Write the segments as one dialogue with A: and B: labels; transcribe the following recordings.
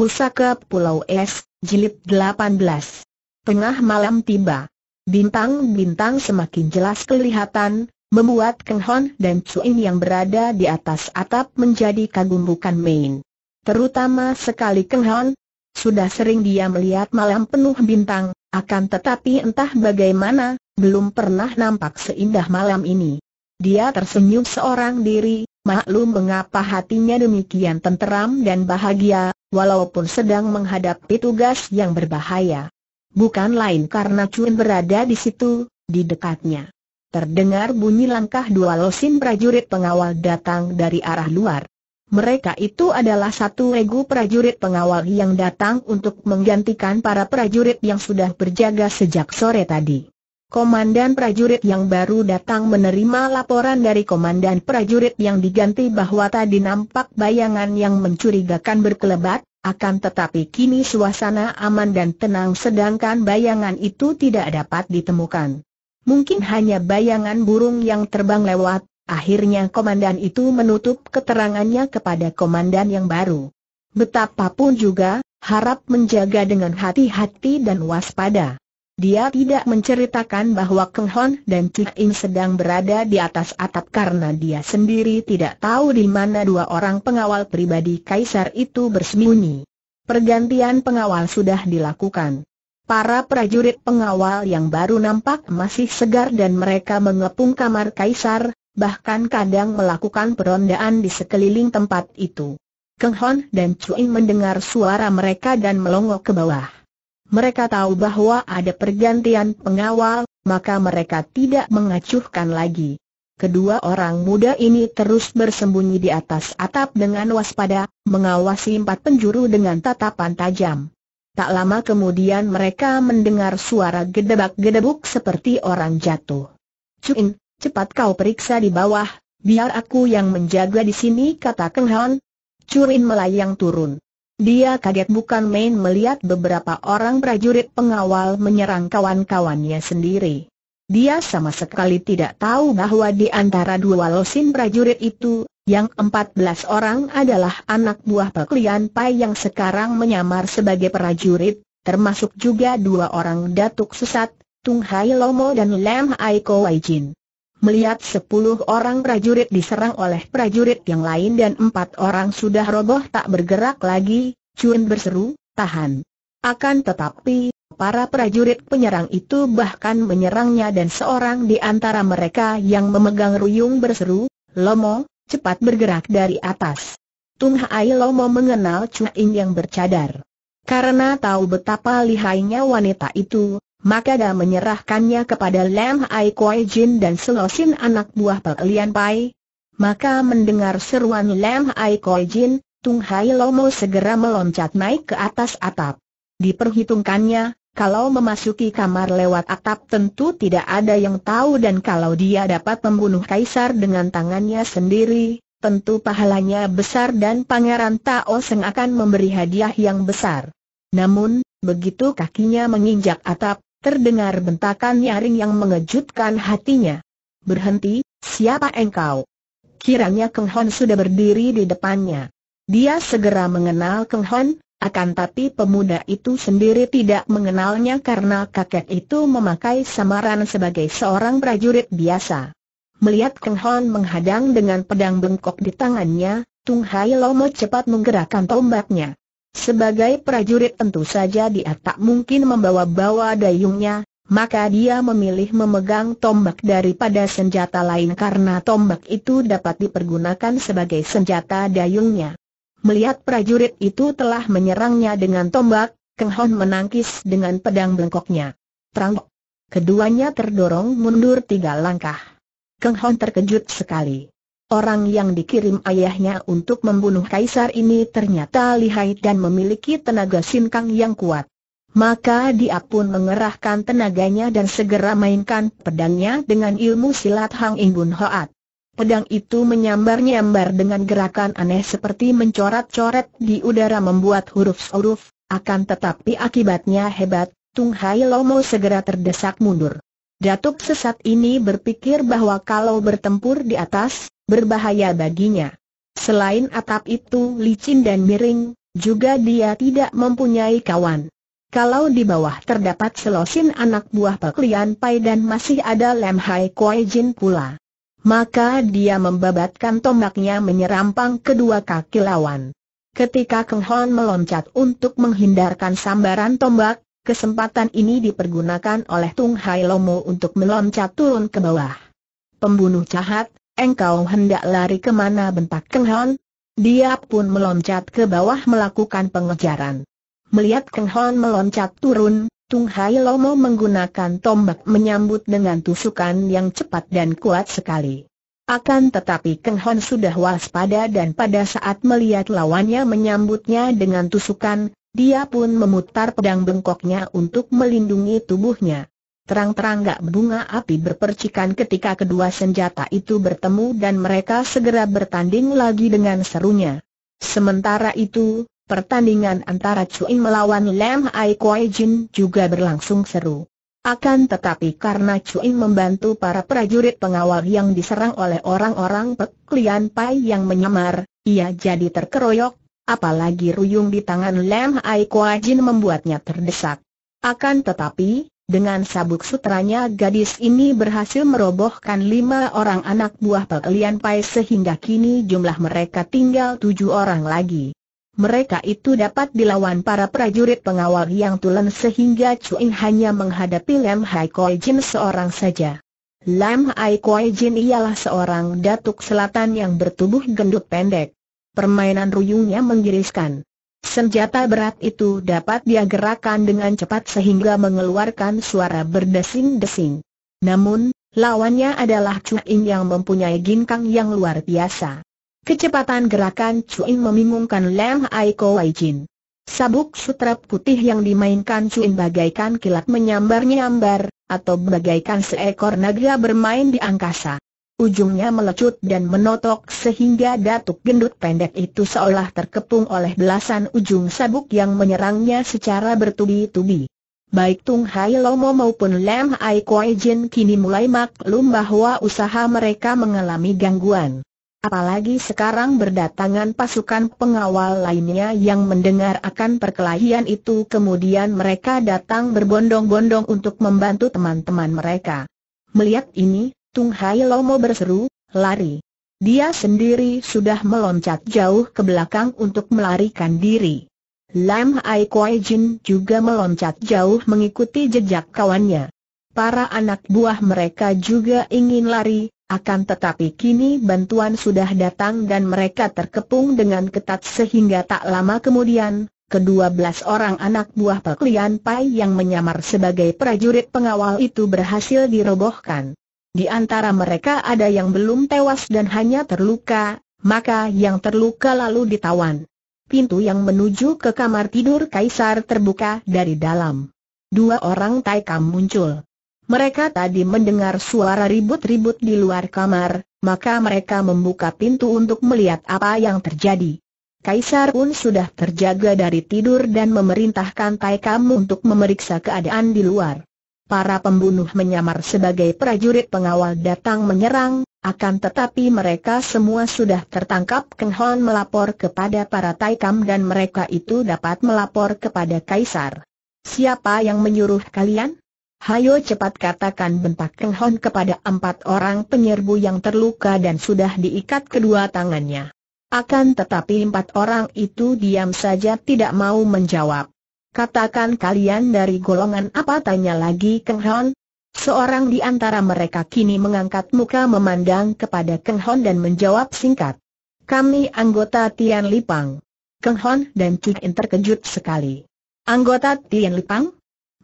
A: Pusaka Pulau Es, Jilid 18. Tengah malam tiba. Bintang-bintang semakin jelas kelihatan, membuat Keng Hon dan Cuin yang berada di atas atap menjadi kagum bukan main. Terutama sekali Keng Hon. Sudah sering dia melihat malam penuh bintang, akan tetapi entah bagaimana, belum pernah nampak seindah malam ini. Dia tersenyum seorang diri, maklum mengapa hatinya demikian tenteram dan bahagia, walaupun sedang menghadapi tugas yang berbahaya. Bukan lain karena Chun berada di situ, di dekatnya. Terdengar bunyi langkah dua losin prajurit pengawal datang dari arah luar. Mereka itu adalah satu regu prajurit pengawal yang datang untuk menggantikan para prajurit yang sudah berjaga sejak sore tadi. Komandan prajurit yang baru datang menerima laporan dari komandan prajurit yang diganti bahwa tadi nampak bayangan yang mencurigakan berkelebat, akan tetapi kini suasana aman dan tenang sedangkan bayangan itu tidak dapat ditemukan. Mungkin hanya bayangan burung yang terbang lewat, akhirnya komandan itu menutup keterangannya kepada komandan yang baru. Betapapun juga, harap menjaga dengan hati-hati dan waspada. Dia tidak menceritakan bahwa Keng Hon dan Cui In sedang berada di atas atap karena dia sendiri tidak tahu di mana dua orang pengawal pribadi kaisar itu bersembunyi. Pergantian pengawal sudah dilakukan. Para prajurit pengawal yang baru nampak masih segar dan mereka mengepung kamar kaisar, bahkan kadang melakukan perondaan di sekeliling tempat itu. Keng Hon dan Cui mendengar suara mereka dan melongo ke bawah. Mereka tahu bahwa ada pergantian pengawal, maka mereka tidak mengacuhkan lagi. Kedua orang muda ini terus bersembunyi di atas atap dengan waspada, mengawasi empat penjuru dengan tatapan tajam. Tak lama kemudian mereka mendengar suara gedebak-gedebuk seperti orang jatuh. Cuin, cepat kau periksa di bawah, biar aku yang menjaga di sini kata Keng Han. Curin melayang turun. Dia kaget bukan main melihat beberapa orang prajurit pengawal menyerang kawan-kawannya sendiri. Dia sama sekali tidak tahu bahwa di antara dua losin prajurit itu, yang empat belas orang adalah anak buah Peklian Pai yang sekarang menyamar sebagai prajurit, termasuk juga dua orang datuk sesat, Tung Hai Lomo dan Lam Aiko Jin. Melihat sepuluh orang prajurit diserang oleh prajurit yang lain dan empat orang sudah roboh tak bergerak lagi, Chun berseru, tahan. Akan tetapi, para prajurit penyerang itu bahkan menyerangnya dan seorang di antara mereka yang memegang ruyung berseru, Lomo, cepat bergerak dari atas. Tung Hai Lomo mengenal Chun yang bercadar. Karena tahu betapa lihainya wanita itu, maka dia menyerahkannya kepada Lam Ai Koi Jin dan Selosin anak buah Pek Pai. Maka mendengar seruan Lam Ai Koi Jin, Tung Hai Lomo segera meloncat naik ke atas atap. Diperhitungkannya, kalau memasuki kamar lewat atap tentu tidak ada yang tahu dan kalau dia dapat membunuh Kaisar dengan tangannya sendiri, tentu pahalanya besar dan Pangeran Tao Seng akan memberi hadiah yang besar. Namun, begitu kakinya menginjak atap, Terdengar bentakan nyaring yang mengejutkan hatinya. Berhenti, siapa engkau? Kiranya Keng Hon sudah berdiri di depannya. Dia segera mengenal Keng Hon, akan tapi pemuda itu sendiri tidak mengenalnya karena kakek itu memakai samaran sebagai seorang prajurit biasa. Melihat Keng Hon menghadang dengan pedang bengkok di tangannya, Tung Hai Lomo cepat menggerakkan tombaknya. Sebagai prajurit tentu saja dia tak mungkin membawa-bawa dayungnya, maka dia memilih memegang tombak daripada senjata lain karena tombak itu dapat dipergunakan sebagai senjata dayungnya. Melihat prajurit itu telah menyerangnya dengan tombak, Keng Hon menangkis dengan pedang bengkoknya. Terang. Keduanya terdorong mundur tiga langkah. Keng Hon terkejut sekali. Orang yang dikirim ayahnya untuk membunuh kaisar ini ternyata lihai dan memiliki tenaga sinkang yang kuat. Maka dia pun mengerahkan tenaganya dan segera mainkan pedangnya dengan ilmu silat Hang Ingun Hoat. Pedang itu menyambar-nyambar dengan gerakan aneh seperti mencoret-coret di udara membuat huruf-huruf, akan tetapi akibatnya hebat, Tung Hai Lomo segera terdesak mundur. Datuk sesat ini berpikir bahwa kalau bertempur di atas, berbahaya baginya. Selain atap itu licin dan miring, juga dia tidak mempunyai kawan. Kalau di bawah terdapat selosin anak buah Pak Pai dan masih ada Lem Hai Kuai Jin pula. Maka dia membabatkan tombaknya menyerampang kedua kaki lawan. Ketika Keng Hon meloncat untuk menghindarkan sambaran tombak, Kesempatan ini dipergunakan oleh Tung Hai Lomo untuk meloncat turun ke bawah. Pembunuh jahat, engkau hendak lari kemana bentak Keng Hon? Dia pun meloncat ke bawah melakukan pengejaran. Melihat Keng Hon meloncat turun, Tung Hai Lomo menggunakan tombak menyambut dengan tusukan yang cepat dan kuat sekali. Akan tetapi Keng Hon sudah waspada dan pada saat melihat lawannya menyambutnya dengan tusukan, dia pun memutar pedang bengkoknya untuk melindungi tubuhnya. Terang-terang gak bunga api berpercikan ketika kedua senjata itu bertemu dan mereka segera bertanding lagi dengan serunya. Sementara itu, pertandingan antara Cui melawan Lam Ai Kuai Jin juga berlangsung seru. Akan tetapi karena Cui membantu para prajurit pengawal yang diserang oleh orang-orang Pek Lian Pai yang menyamar, ia jadi terkeroyok apalagi ruyung di tangan Lam Ai Kua Jin membuatnya terdesak. Akan tetapi, dengan sabuk sutranya gadis ini berhasil merobohkan lima orang anak buah Lian Pai sehingga kini jumlah mereka tinggal tujuh orang lagi. Mereka itu dapat dilawan para prajurit pengawal yang tulen sehingga Cuin hanya menghadapi Lam Hai Koi Jin seorang saja. Lam Hai Koi Jin ialah seorang datuk selatan yang bertubuh gendut pendek permainan ruyungnya menggiriskan. Senjata berat itu dapat dia gerakkan dengan cepat sehingga mengeluarkan suara berdesing-desing. Namun, lawannya adalah Cuin yang mempunyai ginkang yang luar biasa. Kecepatan gerakan Cuin membingungkan Lam Aiko Waijin. Sabuk sutra putih yang dimainkan Cuin bagaikan kilat menyambar-nyambar, atau bagaikan seekor naga bermain di angkasa. Ujungnya melecut dan menotok sehingga datuk gendut pendek itu seolah terkepung oleh belasan ujung sabuk yang menyerangnya secara bertubi-tubi. Baik Tung Hai Lomo maupun Lam Ai Koi Jin kini mulai maklum bahwa usaha mereka mengalami gangguan. Apalagi sekarang berdatangan pasukan pengawal lainnya yang mendengar akan perkelahian itu kemudian mereka datang berbondong-bondong untuk membantu teman-teman mereka. Melihat ini, Tung Hai Lomo berseru, lari. Dia sendiri sudah meloncat jauh ke belakang untuk melarikan diri. Lam Ai Kuai Jin juga meloncat jauh mengikuti jejak kawannya. Para anak buah mereka juga ingin lari, akan tetapi kini bantuan sudah datang dan mereka terkepung dengan ketat sehingga tak lama kemudian, kedua belas orang anak buah Peklian Pai yang menyamar sebagai prajurit pengawal itu berhasil dirobohkan. Di antara mereka ada yang belum tewas dan hanya terluka, maka yang terluka lalu ditawan. Pintu yang menuju ke kamar tidur kaisar terbuka dari dalam. Dua orang Taikam muncul. Mereka tadi mendengar suara ribut-ribut di luar kamar, maka mereka membuka pintu untuk melihat apa yang terjadi. Kaisar pun sudah terjaga dari tidur dan memerintahkan Taikam untuk memeriksa keadaan di luar para pembunuh menyamar sebagai prajurit pengawal datang menyerang, akan tetapi mereka semua sudah tertangkap Keng Hon melapor kepada para Taikam dan mereka itu dapat melapor kepada Kaisar. Siapa yang menyuruh kalian? Hayo cepat katakan bentak Keng Hon kepada empat orang penyerbu yang terluka dan sudah diikat kedua tangannya. Akan tetapi empat orang itu diam saja tidak mau menjawab. Katakan kalian dari golongan apa tanya lagi Keng Hon? Seorang di antara mereka kini mengangkat muka memandang kepada Keng Hon dan menjawab singkat. Kami anggota Tian Lipang. Keng Hon dan Cik In terkejut sekali. Anggota Tian Lipang?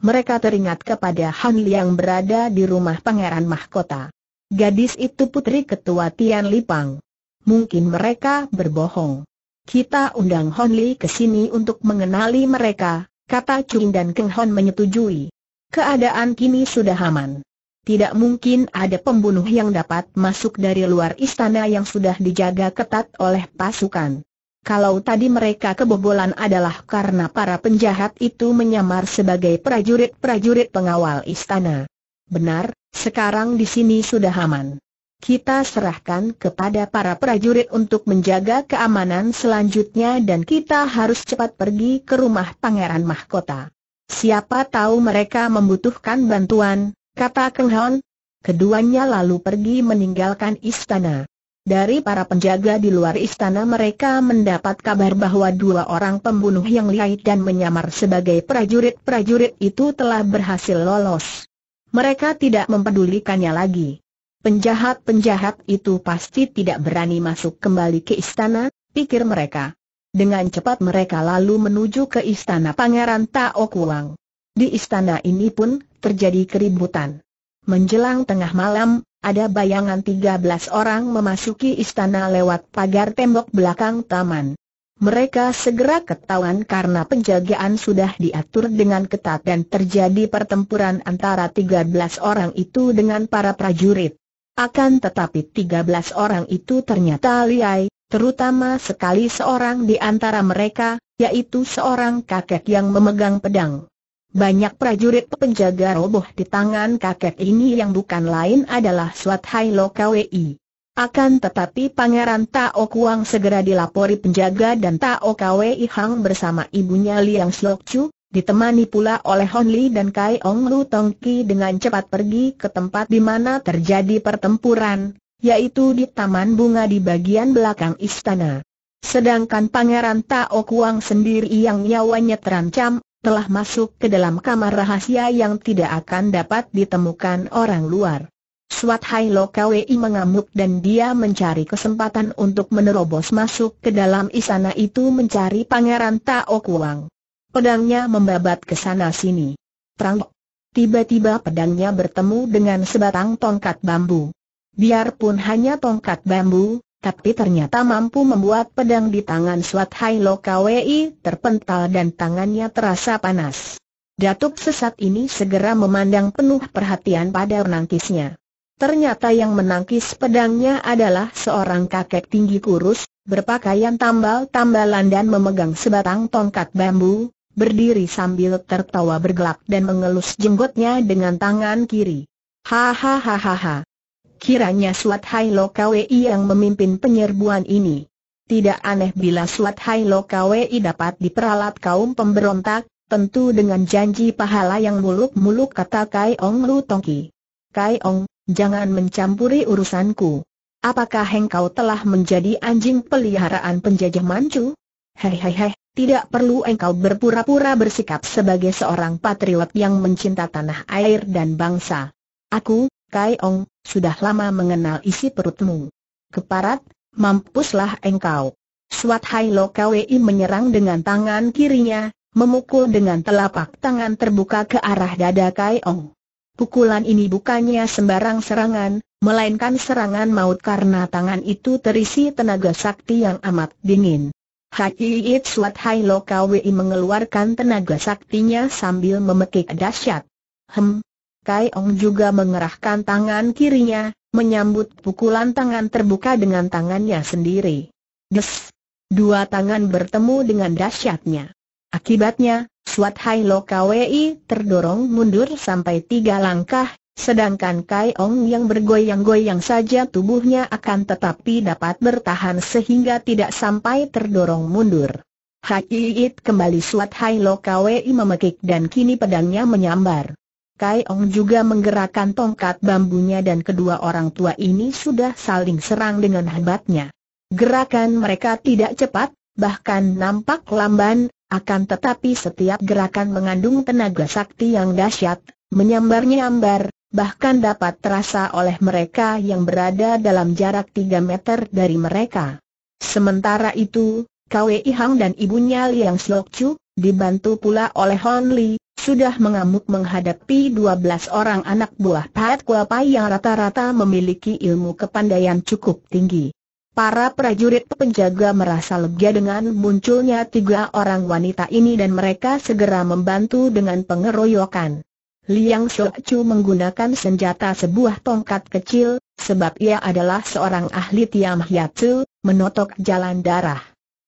A: Mereka teringat kepada Han yang berada di rumah Pangeran Mahkota. Gadis itu putri ketua Tian Lipang. Mungkin mereka berbohong. Kita undang Han Li ke sini untuk mengenali mereka, kata Chung dan Keng Hon menyetujui. Keadaan kini sudah aman. Tidak mungkin ada pembunuh yang dapat masuk dari luar istana yang sudah dijaga ketat oleh pasukan. Kalau tadi mereka kebobolan adalah karena para penjahat itu menyamar sebagai prajurit-prajurit pengawal istana. Benar, sekarang di sini sudah aman. Kita serahkan kepada para prajurit untuk menjaga keamanan selanjutnya dan kita harus cepat pergi ke rumah Pangeran Mahkota. Siapa tahu mereka membutuhkan bantuan, kata Keng Hon. Keduanya lalu pergi meninggalkan istana. Dari para penjaga di luar istana mereka mendapat kabar bahwa dua orang pembunuh yang lihai dan menyamar sebagai prajurit-prajurit itu telah berhasil lolos. Mereka tidak mempedulikannya lagi. Penjahat-penjahat itu pasti tidak berani masuk kembali ke istana, pikir mereka. Dengan cepat mereka lalu menuju ke istana Pangeran Taokuang. Di istana ini pun terjadi keributan. Menjelang tengah malam, ada bayangan 13 orang memasuki istana lewat pagar tembok belakang taman. Mereka segera ketahuan karena penjagaan sudah diatur dengan ketat dan terjadi pertempuran antara 13 orang itu dengan para prajurit. Akan tetapi 13 orang itu ternyata liai, terutama sekali seorang di antara mereka, yaitu seorang kakek yang memegang pedang. Banyak prajurit penjaga roboh di tangan kakek ini yang bukan lain adalah Swat Hai Lo Kwei. Akan tetapi Pangeran Tao Kuang segera dilapori penjaga dan Tao Kwei Hang bersama ibunya Liang Slok Chu, Ditemani pula oleh Hon Li dan Kai Ong Lu Tong Ki dengan cepat pergi ke tempat di mana terjadi pertempuran, yaitu di Taman Bunga di bagian belakang istana. Sedangkan Pangeran Tao Kuang sendiri yang nyawanya terancam, telah masuk ke dalam kamar rahasia yang tidak akan dapat ditemukan orang luar. Suat Hai Lo Kwei mengamuk dan dia mencari kesempatan untuk menerobos masuk ke dalam istana itu mencari Pangeran Tao Kuang. Pedangnya membabat ke sana sini. Prang. Tiba-tiba pedangnya bertemu dengan sebatang tongkat bambu. Biarpun hanya tongkat bambu, tapi ternyata mampu membuat pedang di tangan Swat Hai Lo terpental dan tangannya terasa panas. Datuk sesat ini segera memandang penuh perhatian pada menangkisnya. Ternyata yang menangkis pedangnya adalah seorang kakek tinggi kurus, berpakaian tambal-tambalan dan memegang sebatang tongkat bambu, berdiri sambil tertawa bergelak dan mengelus jenggotnya dengan tangan kiri. Hahaha. Kiranya Suat Hai Lo yang memimpin penyerbuan ini. Tidak aneh bila Suat Hai Lo dapat diperalat kaum pemberontak, tentu dengan janji pahala yang muluk-muluk kata Kai Ong Lu Tongki. Kai Ong, jangan mencampuri urusanku. Apakah engkau telah menjadi anjing peliharaan penjajah mancu? hei! tidak perlu engkau berpura-pura bersikap sebagai seorang patriot yang mencinta tanah air dan bangsa. Aku, Kai Ong, sudah lama mengenal isi perutmu. Keparat, mampuslah engkau. Suat Hai Lo Kwei menyerang dengan tangan kirinya, memukul dengan telapak tangan terbuka ke arah dada Kai Ong. Pukulan ini bukannya sembarang serangan, melainkan serangan maut karena tangan itu terisi tenaga sakti yang amat dingin. Hai Swat Hai Lokawei mengeluarkan tenaga saktinya sambil memekik dahsyat. Hem. Kai Ong juga mengerahkan tangan kirinya, menyambut pukulan tangan terbuka dengan tangannya sendiri. Des. Dua tangan bertemu dengan dahsyatnya. Akibatnya, Swat Hai Lokawei terdorong mundur sampai tiga langkah, Sedangkan Kai Ong yang bergoyang-goyang saja tubuhnya akan tetapi dapat bertahan sehingga tidak sampai terdorong mundur. Hai It kembali suat Hai Lo Kwei memekik dan kini pedangnya menyambar. Kai Ong juga menggerakkan tongkat bambunya dan kedua orang tua ini sudah saling serang dengan hebatnya. Gerakan mereka tidak cepat, bahkan nampak lamban, akan tetapi setiap gerakan mengandung tenaga sakti yang dahsyat, menyambar-nyambar, bahkan dapat terasa oleh mereka yang berada dalam jarak 3 meter dari mereka. Sementara itu, Kwei Hang dan ibunya Liang Siok Chu, dibantu pula oleh Hon Li, sudah mengamuk menghadapi 12 orang anak buah Pat Kuapai yang rata-rata memiliki ilmu kepandaian cukup tinggi. Para prajurit penjaga merasa lega dengan munculnya tiga orang wanita ini dan mereka segera membantu dengan pengeroyokan. Liang Shouchu menggunakan senjata sebuah tongkat kecil, sebab ia adalah seorang ahli Tiam Hiatsu, menotok jalan darah.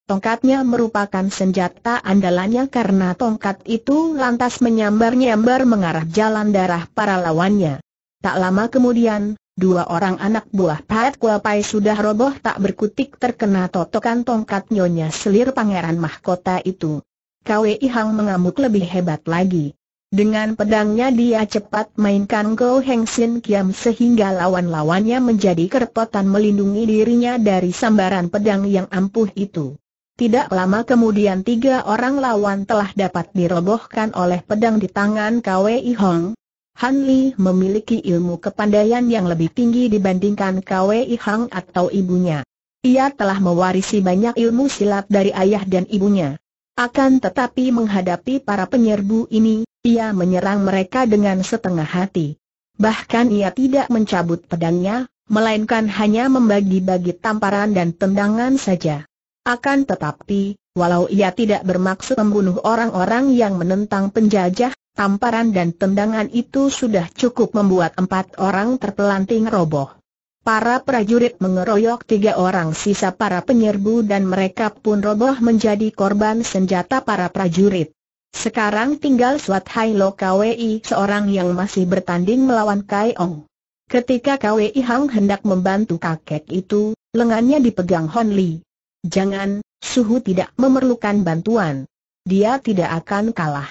A: Tongkatnya merupakan senjata andalannya karena tongkat itu lantas menyambar-nyambar mengarah jalan darah para lawannya. Tak lama kemudian, dua orang anak buah Pat Kuapai sudah roboh tak berkutik terkena totokan tongkat nyonya selir pangeran mahkota itu. KWI Hang mengamuk lebih hebat lagi. Dengan pedangnya dia cepat mainkan Go Heng Sin Kiam sehingga lawan-lawannya menjadi kerepotan melindungi dirinya dari sambaran pedang yang ampuh itu. Tidak lama kemudian tiga orang lawan telah dapat dirobohkan oleh pedang di tangan Kwei Hong. Han Li memiliki ilmu kepandaian yang lebih tinggi dibandingkan Kwei Hong atau ibunya. Ia telah mewarisi banyak ilmu silat dari ayah dan ibunya. Akan tetapi menghadapi para penyerbu ini, ia menyerang mereka dengan setengah hati. Bahkan ia tidak mencabut pedangnya, melainkan hanya membagi-bagi tamparan dan tendangan saja. Akan tetapi, walau ia tidak bermaksud membunuh orang-orang yang menentang penjajah, tamparan dan tendangan itu sudah cukup membuat empat orang terpelanting roboh. Para prajurit mengeroyok tiga orang sisa para penyerbu dan mereka pun roboh menjadi korban senjata para prajurit. Sekarang tinggal Swat Hai Lo KWI seorang yang masih bertanding melawan Kai Ong. Ketika KWI Hang hendak membantu kakek itu, lengannya dipegang Hon Li. Jangan, Suhu tidak memerlukan bantuan. Dia tidak akan kalah.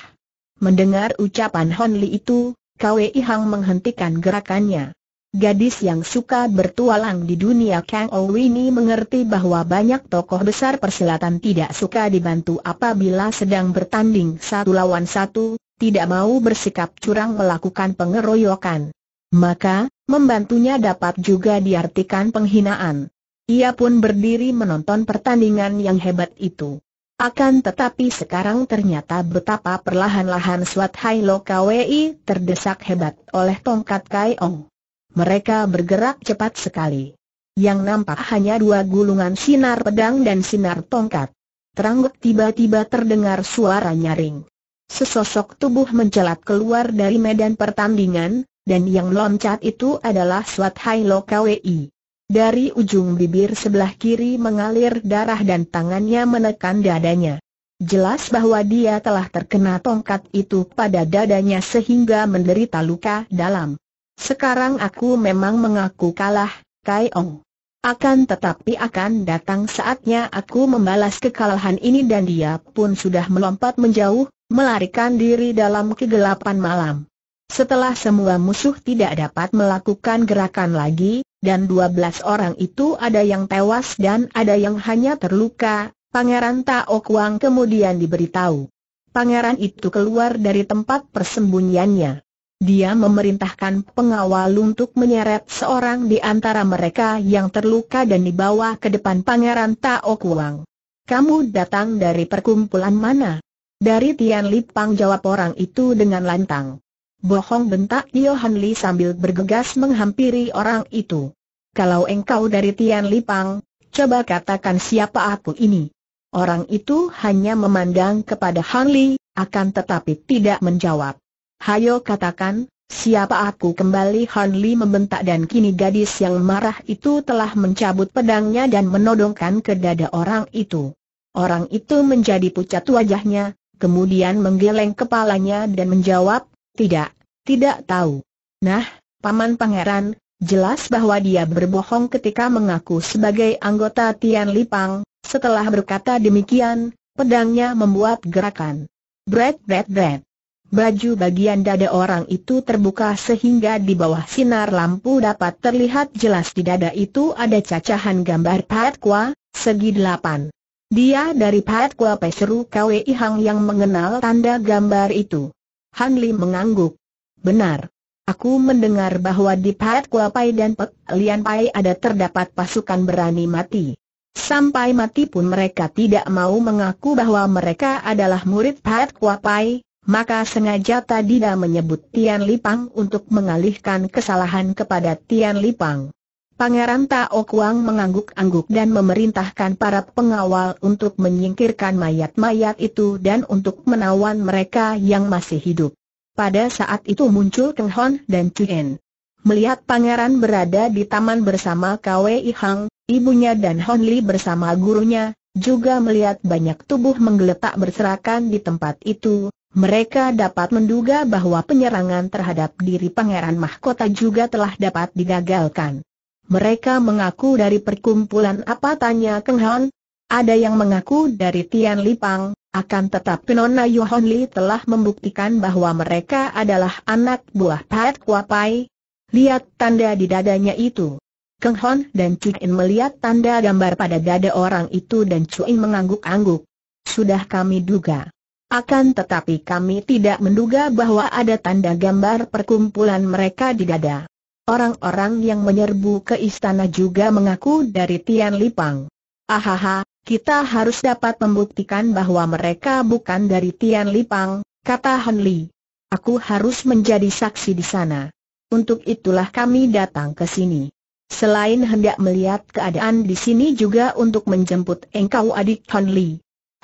A: Mendengar ucapan Hon Li itu, KWI Hang menghentikan gerakannya. Gadis yang suka bertualang di dunia Kang Ou ini mengerti bahwa banyak tokoh besar persilatan tidak suka dibantu apabila sedang bertanding satu lawan satu, tidak mau bersikap curang melakukan pengeroyokan. Maka, membantunya dapat juga diartikan penghinaan. Ia pun berdiri menonton pertandingan yang hebat itu. Akan tetapi sekarang ternyata betapa perlahan-lahan Swat Hai Lo terdesak hebat oleh tongkat Kai Ong. Mereka bergerak cepat sekali. Yang nampak hanya dua gulungan sinar pedang dan sinar tongkat. Terangguk tiba-tiba terdengar suara nyaring. Sesosok tubuh mencelat keluar dari medan pertandingan, dan yang loncat itu adalah Swat Hai Lo Dari ujung bibir sebelah kiri mengalir darah dan tangannya menekan dadanya. Jelas bahwa dia telah terkena tongkat itu pada dadanya sehingga menderita luka dalam. Sekarang aku memang mengaku kalah, Kai Ong. Akan tetapi akan datang saatnya aku membalas kekalahan ini dan dia pun sudah melompat menjauh, melarikan diri dalam kegelapan malam. Setelah semua musuh tidak dapat melakukan gerakan lagi, dan 12 orang itu ada yang tewas dan ada yang hanya terluka, Pangeran Tao Kuang kemudian diberitahu. Pangeran itu keluar dari tempat persembunyiannya dia memerintahkan pengawal untuk menyeret seorang di antara mereka yang terluka dan dibawa ke depan Pangeran Tao Kuang. Kamu datang dari perkumpulan mana? Dari Tian Lipang jawab orang itu dengan lantang. Bohong bentak Yohan Li sambil bergegas menghampiri orang itu. Kalau engkau dari Tian Lipang, coba katakan siapa aku ini. Orang itu hanya memandang kepada Han Li, akan tetapi tidak menjawab. Hayo katakan, siapa aku kembali Han Li membentak dan kini gadis yang marah itu telah mencabut pedangnya dan menodongkan ke dada orang itu. Orang itu menjadi pucat wajahnya, kemudian menggeleng kepalanya dan menjawab, tidak, tidak tahu. Nah, Paman Pangeran, jelas bahwa dia berbohong ketika mengaku sebagai anggota Tian Lipang, setelah berkata demikian, pedangnya membuat gerakan. Bret bret bret. Baju bagian dada orang itu terbuka sehingga di bawah sinar lampu dapat terlihat jelas di dada itu ada cacahan gambar Pat Kwa, segi delapan. Dia dari Pat Kwa Peseru Kwei Hang yang mengenal tanda gambar itu. Han Li mengangguk. Benar. Aku mendengar bahwa di Pat Kwa Pai dan Pek Lian Pai ada terdapat pasukan berani mati. Sampai mati pun mereka tidak mau mengaku bahwa mereka adalah murid Pat Kwa Pai, maka sengaja Tadida menyebut Tian Lipang untuk mengalihkan kesalahan kepada Tian Lipang. Pangeran Tao Kuang mengangguk-angguk dan memerintahkan para pengawal untuk menyingkirkan mayat-mayat itu dan untuk menawan mereka yang masih hidup. Pada saat itu muncul Keng Hon dan En. Melihat pangeran berada di taman bersama Kwei Hang, ibunya dan Hon Li bersama gurunya, juga melihat banyak tubuh menggeletak berserakan di tempat itu, mereka dapat menduga bahwa penyerangan terhadap diri Pangeran Mahkota juga telah dapat digagalkan. Mereka mengaku dari perkumpulan apa tanya Keng Han? Ada yang mengaku dari Tian Lipang, akan tetapi Nona Yohon Li telah membuktikan bahwa mereka adalah anak buah Pat Kuapai. Lihat tanda di dadanya itu. Keng Hon dan Chu In melihat tanda gambar pada dada orang itu dan Chu In mengangguk-angguk. Sudah kami duga. Akan tetapi kami tidak menduga bahwa ada tanda gambar perkumpulan mereka di dada. Orang-orang yang menyerbu ke istana juga mengaku dari Tian Lipang. Ahaha, kita harus dapat membuktikan bahwa mereka bukan dari Tian Lipang, kata Han Li. Aku harus menjadi saksi di sana. Untuk itulah kami datang ke sini. Selain hendak melihat keadaan di sini juga untuk menjemput engkau adik Han Li.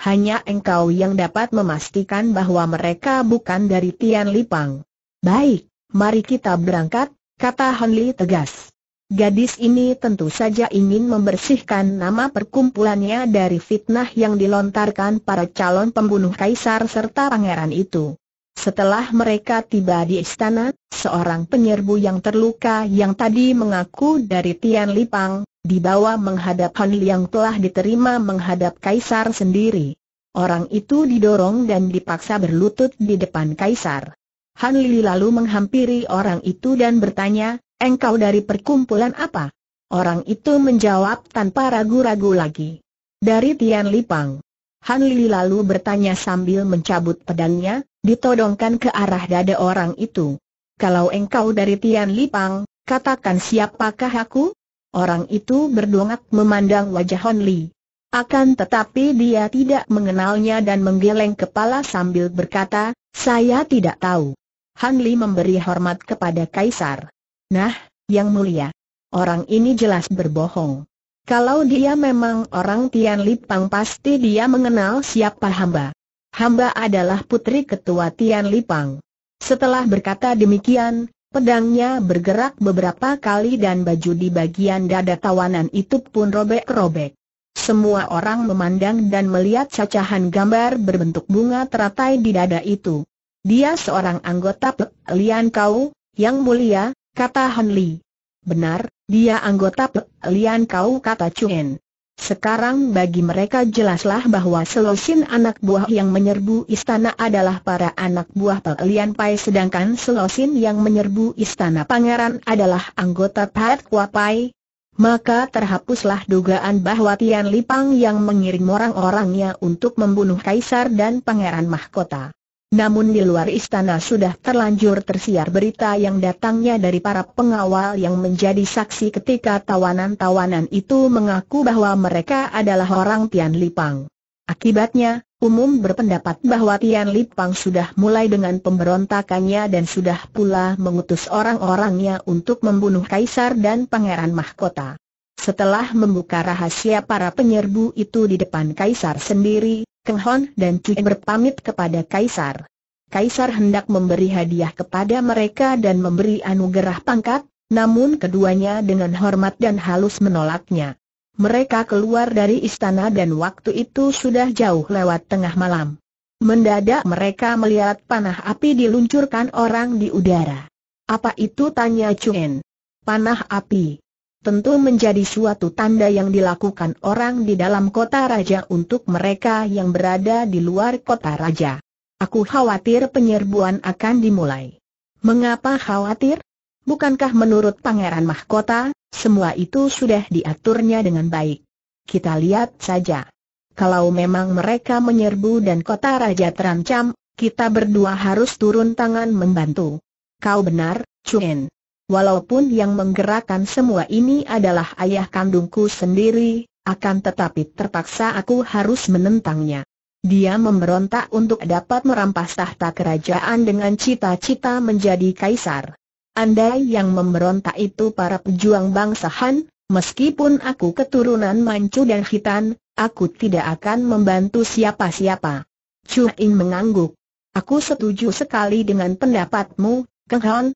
A: Hanya engkau yang dapat memastikan bahwa mereka bukan dari Tian Lipang. Baik, mari kita berangkat, kata Han Li tegas. Gadis ini tentu saja ingin membersihkan nama perkumpulannya dari fitnah yang dilontarkan para calon pembunuh kaisar serta pangeran itu. Setelah mereka tiba di istana, seorang penyerbu yang terluka yang tadi mengaku dari Tian Lipang, dibawa menghadap Han yang telah diterima menghadap Kaisar sendiri. Orang itu didorong dan dipaksa berlutut di depan Kaisar. Han Li lalu menghampiri orang itu dan bertanya, engkau dari perkumpulan apa? Orang itu menjawab tanpa ragu-ragu lagi. Dari Tian Lipang. Han Li lalu bertanya sambil mencabut pedangnya, ditodongkan ke arah dada orang itu. Kalau engkau dari Tian Lipang, katakan siapakah aku? Orang itu berdongak memandang wajah Hon Li. Akan tetapi dia tidak mengenalnya dan menggeleng kepala sambil berkata, saya tidak tahu. Han Li memberi hormat kepada Kaisar. Nah, yang mulia. Orang ini jelas berbohong. Kalau dia memang orang Tian Lipang pasti dia mengenal siapa hamba. Hamba adalah putri ketua Tian Lipang. Setelah berkata demikian, Pedangnya bergerak beberapa kali dan baju di bagian dada tawanan itu pun robek-robek. Semua orang memandang dan melihat cacahan gambar berbentuk bunga teratai di dada itu. Dia seorang anggota Pek Lian Kau, yang mulia, kata Han Li. Benar, dia anggota Pek Lian Kau kata Chuen. Sekarang bagi mereka jelaslah bahwa Selosin anak buah yang menyerbu istana adalah para anak buah Pelian Pai sedangkan Selosin yang menyerbu istana pangeran adalah anggota Pat Kuapai. Maka terhapuslah dugaan bahwa Tian Lipang yang mengirim orang-orangnya untuk membunuh Kaisar dan Pangeran Mahkota. Namun di luar istana sudah terlanjur tersiar berita yang datangnya dari para pengawal yang menjadi saksi ketika tawanan-tawanan itu mengaku bahwa mereka adalah orang Tian Lipang. Akibatnya, umum berpendapat bahwa Tian Lipang sudah mulai dengan pemberontakannya dan sudah pula mengutus orang-orangnya untuk membunuh kaisar dan pangeran mahkota. Setelah membuka rahasia para penyerbu itu di depan kaisar sendiri, Keng Hon dan Cui berpamit kepada Kaisar. Kaisar hendak memberi hadiah kepada mereka dan memberi anugerah pangkat, namun keduanya dengan hormat dan halus menolaknya. Mereka keluar dari istana dan waktu itu sudah jauh lewat tengah malam. Mendadak mereka melihat panah api diluncurkan orang di udara. Apa itu tanya Chuen? Panah api tentu menjadi suatu tanda yang dilakukan orang di dalam kota raja untuk mereka yang berada di luar kota raja. Aku khawatir penyerbuan akan dimulai. Mengapa khawatir? Bukankah menurut Pangeran Mahkota, semua itu sudah diaturnya dengan baik? Kita lihat saja. Kalau memang mereka menyerbu dan kota raja terancam, kita berdua harus turun tangan membantu. Kau benar, Chuen. Walaupun yang menggerakkan semua ini adalah ayah kandungku sendiri, akan tetapi terpaksa aku harus menentangnya. Dia memberontak untuk dapat merampas tahta kerajaan dengan cita-cita menjadi kaisar. Andai yang memberontak itu para pejuang bangsa Han, meskipun aku keturunan Manchu dan Hitan, aku tidak akan membantu siapa-siapa. Chu In mengangguk. Aku setuju sekali dengan pendapatmu, Keng Han,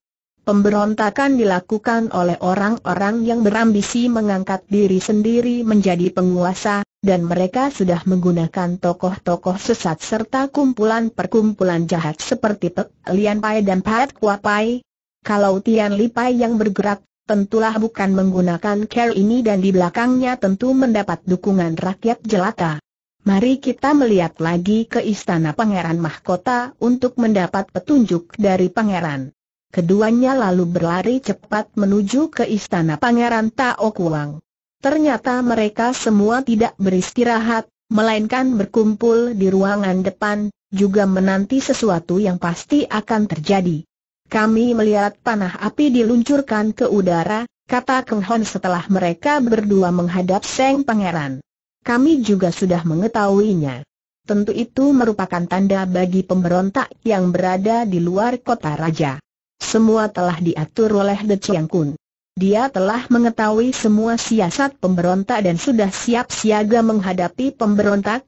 A: Pemberontakan dilakukan oleh orang-orang yang berambisi mengangkat diri sendiri menjadi penguasa, dan mereka sudah menggunakan tokoh-tokoh sesat serta kumpulan-perkumpulan jahat seperti Pek Lian Pai dan Pat Kua Pai. Kalau Tian Li Pai yang bergerak, tentulah bukan menggunakan care ini dan di belakangnya tentu mendapat dukungan rakyat jelata. Mari kita melihat lagi ke istana Pangeran Mahkota untuk mendapat petunjuk dari Pangeran. Keduanya lalu berlari cepat menuju ke istana Pangeran Tao Kuang. Ternyata mereka semua tidak beristirahat, melainkan berkumpul di ruangan depan, juga menanti sesuatu yang pasti akan terjadi. Kami melihat panah api diluncurkan ke udara, kata Keng Hon setelah mereka berdua menghadap Seng Pangeran. Kami juga sudah mengetahuinya. Tentu itu merupakan tanda bagi pemberontak yang berada di luar kota raja. Semua telah diatur oleh De Chiang Kun. Dia telah mengetahui semua siasat pemberontak dan sudah siap siaga menghadapi pemberontak,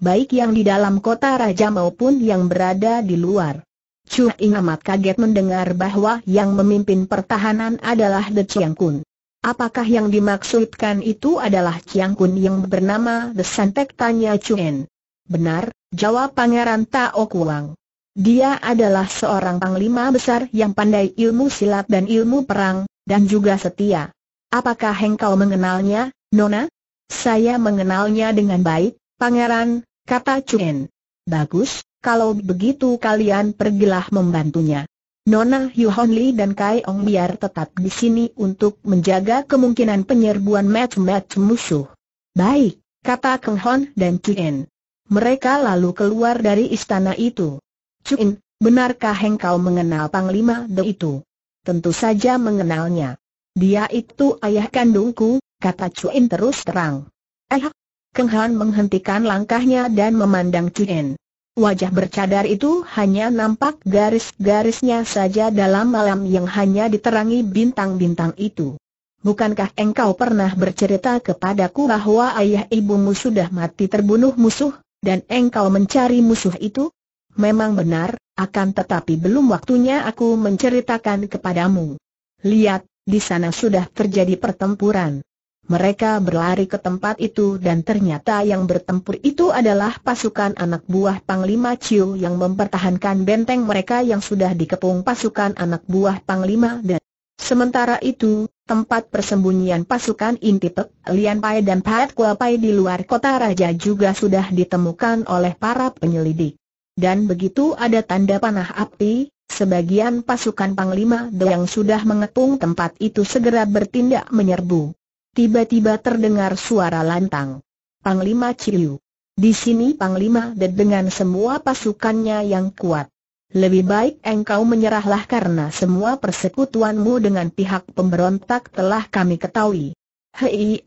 A: baik yang di dalam kota raja maupun yang berada di luar. Chu Ing amat kaget mendengar bahwa yang memimpin pertahanan adalah De Chiang Kun. Apakah yang dimaksudkan itu adalah Chiang Kun yang bernama The Santek tanya Chu En. Benar, jawab Pangeran Tao Kuang. Dia adalah seorang panglima besar yang pandai ilmu silat dan ilmu perang, dan juga setia. Apakah engkau mengenalnya, Nona? Saya mengenalnya dengan baik, pangeran, kata Chuen. Bagus, kalau begitu kalian pergilah membantunya. Nona Yu Honli dan Kai Ong biar tetap di sini untuk menjaga kemungkinan penyerbuan match-match musuh. Baik, kata Keng Hon dan Chuen. Mereka lalu keluar dari istana itu. Cuin, benarkah engkau mengenal Panglima De itu? Tentu saja mengenalnya. Dia itu ayah kandungku, kata Cuin terus terang. Eh, Keng Han menghentikan langkahnya dan memandang Cuin. Wajah bercadar itu hanya nampak garis-garisnya saja dalam malam yang hanya diterangi bintang-bintang itu. Bukankah engkau pernah bercerita kepadaku bahwa ayah ibumu sudah mati terbunuh musuh, dan engkau mencari musuh itu? Memang benar, akan tetapi belum waktunya aku menceritakan kepadamu. Lihat, di sana sudah terjadi pertempuran. Mereka berlari ke tempat itu dan ternyata yang bertempur itu adalah pasukan anak buah Panglima Ciu yang mempertahankan benteng mereka yang sudah dikepung pasukan anak buah Panglima dan Sementara itu, tempat persembunyian pasukan inti Pek, Lian Pai dan Pat Kua Pai di luar kota raja juga sudah ditemukan oleh para penyelidik dan begitu ada tanda panah api, sebagian pasukan Panglima yang sudah mengepung tempat itu segera bertindak menyerbu. Tiba-tiba terdengar suara lantang. Panglima Ciliu. Di sini Panglima De dengan semua pasukannya yang kuat. Lebih baik engkau menyerahlah karena semua persekutuanmu dengan pihak pemberontak telah kami ketahui. Hei,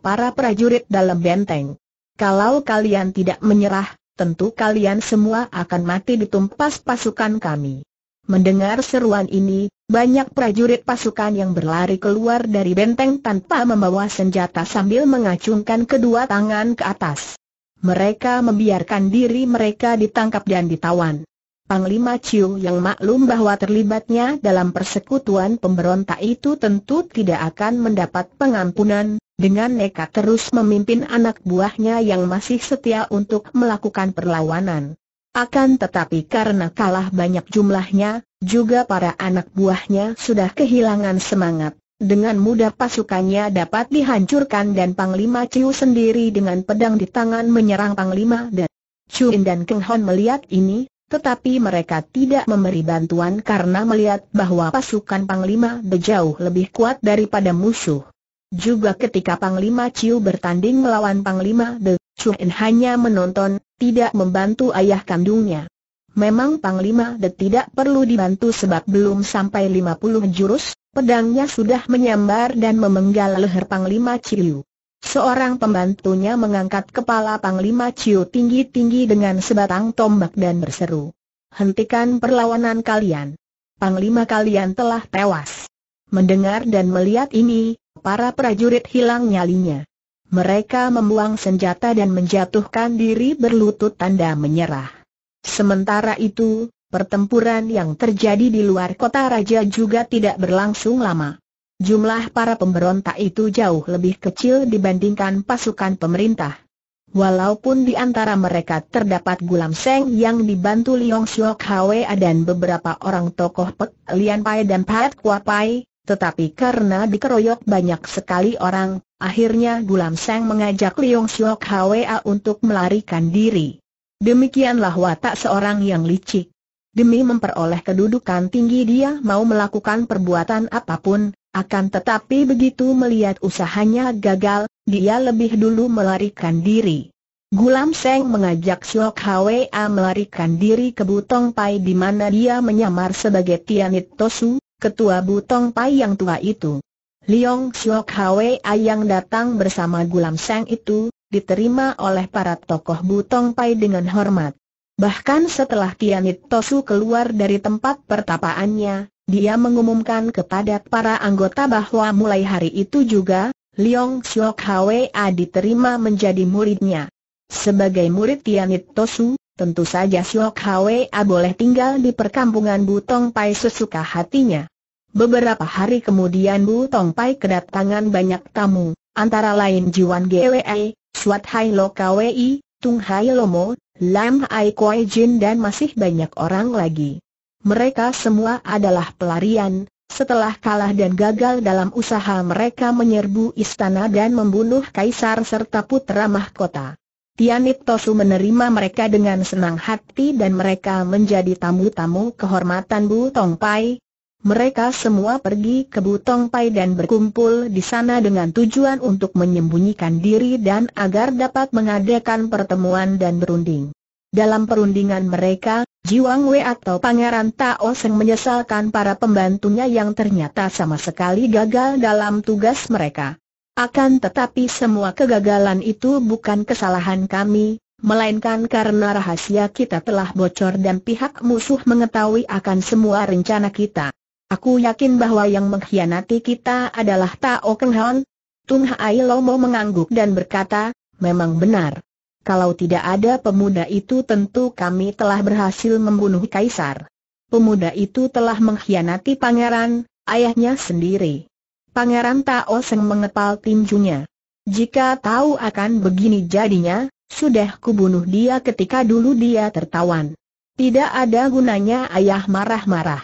A: para prajurit dalam benteng. Kalau kalian tidak menyerah, tentu kalian semua akan mati ditumpas pasukan kami. Mendengar seruan ini, banyak prajurit pasukan yang berlari keluar dari benteng tanpa membawa senjata sambil mengacungkan kedua tangan ke atas. Mereka membiarkan diri mereka ditangkap dan ditawan. Panglima Chiu yang maklum bahwa terlibatnya dalam persekutuan pemberontak itu tentu tidak akan mendapat pengampunan, dengan nekat terus memimpin anak buahnya yang masih setia untuk melakukan perlawanan. Akan tetapi karena kalah banyak jumlahnya, juga para anak buahnya sudah kehilangan semangat. Dengan mudah pasukannya dapat dihancurkan dan Panglima Chiu sendiri dengan pedang di tangan menyerang Panglima dan Chuin dan Keng Hon melihat ini, tetapi mereka tidak memberi bantuan karena melihat bahwa pasukan Panglima berjauh lebih kuat daripada musuh. Juga ketika Panglima Ciu bertanding melawan Panglima De, Chuen hanya menonton, tidak membantu ayah kandungnya. Memang Panglima De tidak perlu dibantu sebab belum sampai 50 jurus, pedangnya sudah menyambar dan memenggal leher Panglima Ciu. Seorang pembantunya mengangkat kepala Panglima Ciu tinggi-tinggi dengan sebatang tombak dan berseru. Hentikan perlawanan kalian. Panglima kalian telah tewas. Mendengar dan melihat ini, para prajurit hilang nyalinya. Mereka membuang senjata dan menjatuhkan diri berlutut tanda menyerah. Sementara itu, pertempuran yang terjadi di luar kota raja juga tidak berlangsung lama. Jumlah para pemberontak itu jauh lebih kecil dibandingkan pasukan pemerintah. Walaupun di antara mereka terdapat Gulam Seng yang dibantu Liong Siok Hwa dan beberapa orang tokoh Pek Lian Pai dan Pat Kwa Pai, tetapi karena dikeroyok banyak sekali orang, akhirnya Gulam Seng mengajak Liong Siok Hwa untuk melarikan diri. Demikianlah watak seorang yang licik. Demi memperoleh kedudukan tinggi dia mau melakukan perbuatan apapun, akan tetapi begitu melihat usahanya gagal, dia lebih dulu melarikan diri. Gulam Seng mengajak Siok Hwa melarikan diri ke Butong Pai di mana dia menyamar sebagai Tianit Tosu, ketua Butong Pai yang tua itu. Liong Siok Hwa yang datang bersama Gulam Seng itu, diterima oleh para tokoh Butong Pai dengan hormat. Bahkan setelah Tianit Tosu keluar dari tempat pertapaannya, dia mengumumkan kepada para anggota bahwa mulai hari itu juga, Leong Siok Hwa diterima menjadi muridnya. Sebagai murid Tianit Tosu, tentu saja Siok Hwa boleh tinggal di perkampungan Butong Pai sesuka hatinya. Beberapa hari kemudian Butong Pai kedatangan banyak tamu, antara lain Jiwan Gwe, Suat Hai Lo Kwi, Tung Hai Lomo, Lam Ai Koi Jin dan masih banyak orang lagi mereka semua adalah pelarian, setelah kalah dan gagal dalam usaha mereka menyerbu istana dan membunuh kaisar serta putra mahkota. Tianit Tosu menerima mereka dengan senang hati dan mereka menjadi tamu-tamu kehormatan Bu Tong Pai. Mereka semua pergi ke Bu Tong Pai dan berkumpul di sana dengan tujuan untuk menyembunyikan diri dan agar dapat mengadakan pertemuan dan berunding. Dalam perundingan mereka, Jiwang Wei atau Pangeran Tao Seng menyesalkan para pembantunya yang ternyata sama sekali gagal dalam tugas mereka. Akan tetapi semua kegagalan itu bukan kesalahan kami, melainkan karena rahasia kita telah bocor dan pihak musuh mengetahui akan semua rencana kita. Aku yakin bahwa yang mengkhianati kita adalah Tao Keng Hon. Tung Hai Lomo mengangguk dan berkata, memang benar. Kalau tidak ada pemuda itu tentu kami telah berhasil membunuh Kaisar. Pemuda itu telah mengkhianati pangeran, ayahnya sendiri. Pangeran Tao Seng mengepal tinjunya. Jika tahu akan begini jadinya, sudah kubunuh dia ketika dulu dia tertawan. Tidak ada gunanya ayah marah-marah.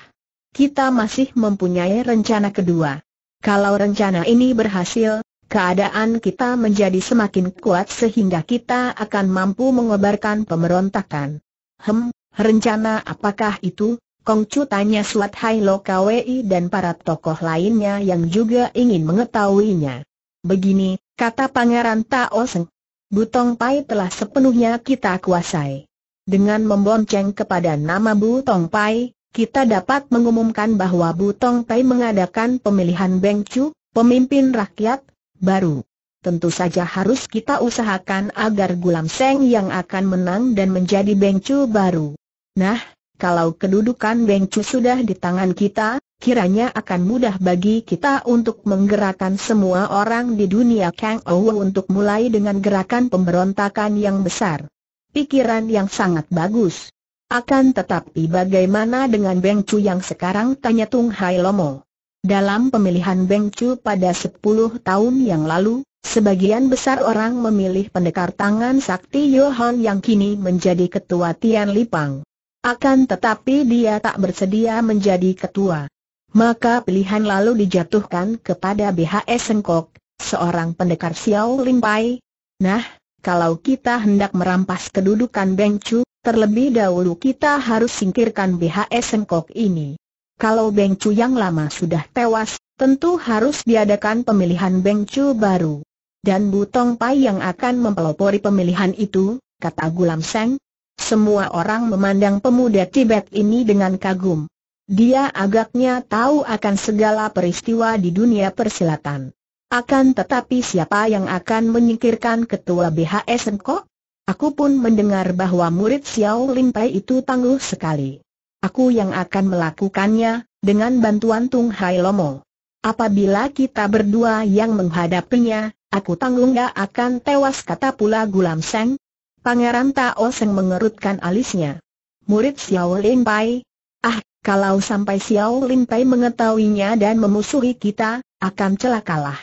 A: Kita masih mempunyai rencana kedua. Kalau rencana ini berhasil, keadaan kita menjadi semakin kuat sehingga kita akan mampu mengobarkan pemberontakan. Hem, rencana apakah itu? Kongcu tanya Suat Hai Lo Kwei dan para tokoh lainnya yang juga ingin mengetahuinya. Begini, kata Pangeran Tao Seng. Butong Pai telah sepenuhnya kita kuasai. Dengan membonceng kepada nama Butong Pai, kita dapat mengumumkan bahwa Butong Pai mengadakan pemilihan Bengcu, pemimpin rakyat, baru. Tentu saja harus kita usahakan agar Gulam Seng yang akan menang dan menjadi Bengcu baru. Nah, kalau kedudukan Bengcu sudah di tangan kita, kiranya akan mudah bagi kita untuk menggerakkan semua orang di dunia Kang Ouw untuk mulai dengan gerakan pemberontakan yang besar. Pikiran yang sangat bagus. Akan tetapi bagaimana dengan Bengcu yang sekarang tanya Tung Hai Lomo. Dalam pemilihan Beng Chu pada 10 tahun yang lalu, sebagian besar orang memilih pendekar tangan sakti Yohan yang kini menjadi ketua Tian Lipang. Akan tetapi dia tak bersedia menjadi ketua. Maka pilihan lalu dijatuhkan kepada BHS Sengkok, seorang pendekar Xiao Limpai. Nah, kalau kita hendak merampas kedudukan Beng Chu, terlebih dahulu kita harus singkirkan BHS Sengkok ini. Kalau Beng Cu yang lama sudah tewas, tentu harus diadakan pemilihan Beng Cu baru. Dan Butong Pai yang akan mempelopori pemilihan itu, kata Gulam Seng. Semua orang memandang pemuda Tibet ini dengan kagum. Dia agaknya tahu akan segala peristiwa di dunia persilatan. Akan tetapi siapa yang akan menyingkirkan ketua BHS Engkau? Aku pun mendengar bahwa murid Xiao Lin Pai itu tangguh sekali. Aku yang akan melakukannya, dengan bantuan Tung Hai Lomo. Apabila kita berdua yang menghadapinya, aku tanggung gak akan tewas kata pula Gulam Seng. Pangeran Tao Seng mengerutkan alisnya. Murid Xiao Lin Pai. Ah, kalau sampai Xiao Lin Pai mengetahuinya dan memusuhi kita, akan celakalah.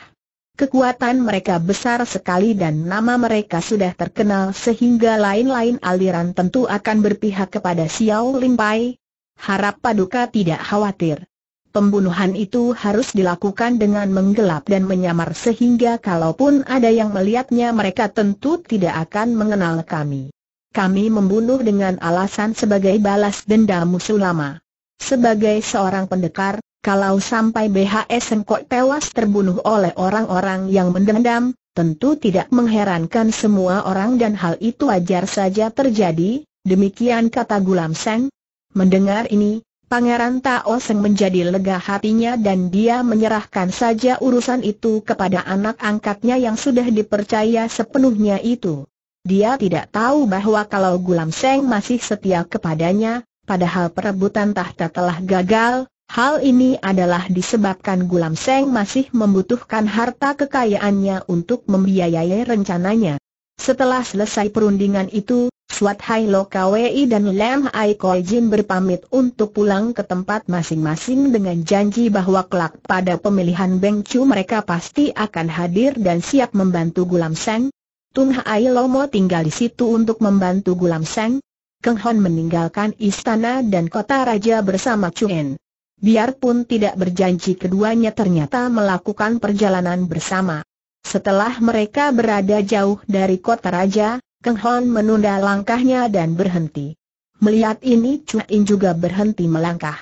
A: Kekuatan mereka besar sekali dan nama mereka sudah terkenal sehingga lain-lain aliran tentu akan berpihak kepada Xiao Lin Pai, harap Paduka tidak khawatir. Pembunuhan itu harus dilakukan dengan menggelap dan menyamar sehingga kalaupun ada yang melihatnya mereka tentu tidak akan mengenal kami. Kami membunuh dengan alasan sebagai balas dendam musuh lama. Sebagai seorang pendekar, kalau sampai BHS Engkok tewas terbunuh oleh orang-orang yang mendendam, tentu tidak mengherankan semua orang dan hal itu wajar saja terjadi, demikian kata Gulam Seng, Mendengar ini, Pangeran Tao Seng menjadi lega hatinya dan dia menyerahkan saja urusan itu kepada anak angkatnya yang sudah dipercaya sepenuhnya itu. Dia tidak tahu bahwa kalau Gulam Seng masih setia kepadanya, padahal perebutan tahta telah gagal, hal ini adalah disebabkan Gulam Seng masih membutuhkan harta kekayaannya untuk membiayai rencananya. Setelah selesai perundingan itu, Suat Hai Lo Kwei dan Lam Ai Koi Jim berpamit untuk pulang ke tempat masing-masing dengan janji bahwa kelak pada pemilihan Beng Chu mereka pasti akan hadir dan siap membantu Gulam Seng. Tung Hai Lo Mo tinggal di situ untuk membantu Gulam Seng. Keng Hon meninggalkan istana dan kota raja bersama En. Biarpun tidak berjanji keduanya ternyata melakukan perjalanan bersama. Setelah mereka berada jauh dari kota raja, Keng Hon menunda langkahnya dan berhenti. Melihat ini Chu In juga berhenti melangkah.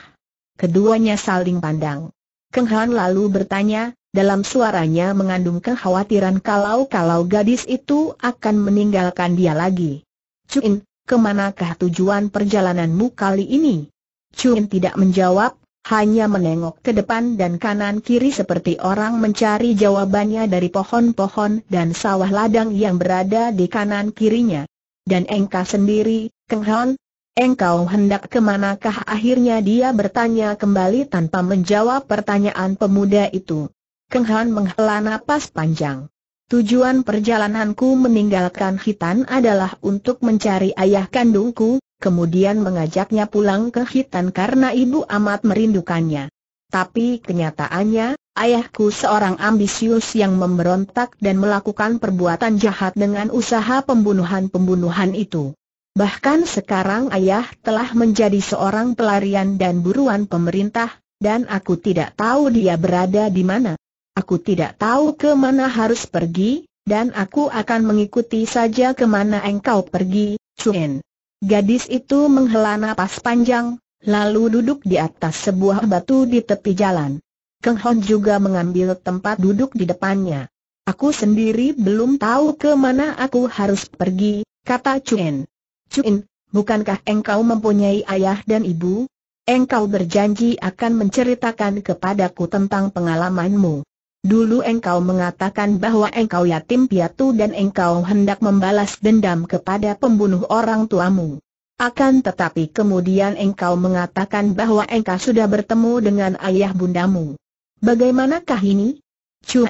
A: Keduanya saling pandang. Keng Hon lalu bertanya, dalam suaranya mengandung kekhawatiran kalau-kalau gadis itu akan meninggalkan dia lagi. Chu In, kemanakah tujuan perjalananmu kali ini? Chu In tidak menjawab, hanya menengok ke depan dan kanan-kiri seperti orang mencari jawabannya dari pohon-pohon dan sawah ladang yang berada di kanan-kirinya. Dan Engka sendiri, Keng Hon, engkau hendak kemanakah akhirnya dia bertanya kembali tanpa menjawab pertanyaan pemuda itu. Keng Hon menghela napas panjang. Tujuan perjalananku meninggalkan Hitan adalah untuk mencari ayah kandungku, kemudian mengajaknya pulang ke Hitan karena ibu amat merindukannya. Tapi kenyataannya, ayahku seorang ambisius yang memberontak dan melakukan perbuatan jahat dengan usaha pembunuhan-pembunuhan itu. Bahkan sekarang ayah telah menjadi seorang pelarian dan buruan pemerintah, dan aku tidak tahu dia berada di mana. Aku tidak tahu ke mana harus pergi, dan aku akan mengikuti saja ke mana engkau pergi, Chuen. Gadis itu menghela napas panjang, lalu duduk di atas sebuah batu di tepi jalan. Keng Hon juga mengambil tempat duduk di depannya. Aku sendiri belum tahu ke mana aku harus pergi, kata Chuen. Chuen, bukankah engkau mempunyai ayah dan ibu? Engkau berjanji akan menceritakan kepadaku tentang pengalamanmu. Dulu engkau mengatakan bahwa engkau yatim piatu dan engkau hendak membalas dendam kepada pembunuh orang tuamu. Akan tetapi kemudian engkau mengatakan bahwa engkau sudah bertemu dengan ayah bundamu. Bagaimanakah ini?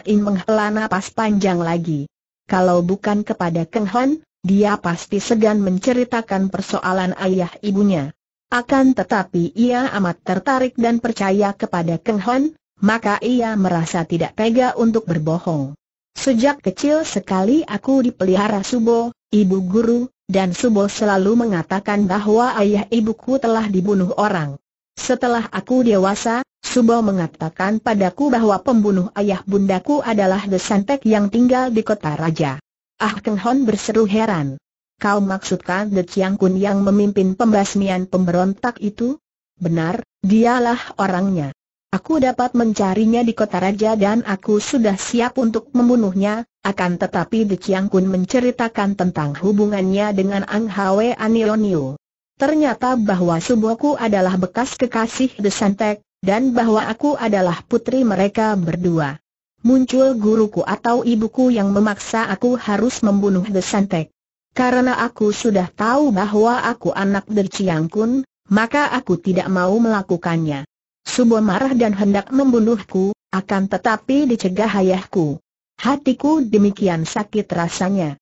A: In menghela napas panjang lagi. Kalau bukan kepada Keng Hon, dia pasti segan menceritakan persoalan ayah ibunya. Akan tetapi ia amat tertarik dan percaya kepada Keng Hon, maka ia merasa tidak tega untuk berbohong. Sejak kecil sekali aku dipelihara Subo, ibu guru, dan Subo selalu mengatakan bahwa ayah ibuku telah dibunuh orang. Setelah aku dewasa, Subo mengatakan padaku bahwa pembunuh ayah bundaku adalah Desantek yang tinggal di kota raja. Ah Keng Hon berseru heran. Kau maksudkan De Chiang Kun yang memimpin pembasmian pemberontak itu? Benar, dialah orangnya. Aku dapat mencarinya di kota raja dan aku sudah siap untuk membunuhnya, akan tetapi De Chiang Kun menceritakan tentang hubungannya dengan Ang Hwe Anilonio. Ternyata bahwa subuku adalah bekas kekasih De Santek, dan bahwa aku adalah putri mereka berdua. Muncul guruku atau ibuku yang memaksa aku harus membunuh De Santek. Karena aku sudah tahu bahwa aku anak De Chiang Kun, maka aku tidak mau melakukannya. Subo marah dan hendak membunuhku, akan tetapi dicegah ayahku. Hatiku demikian sakit rasanya.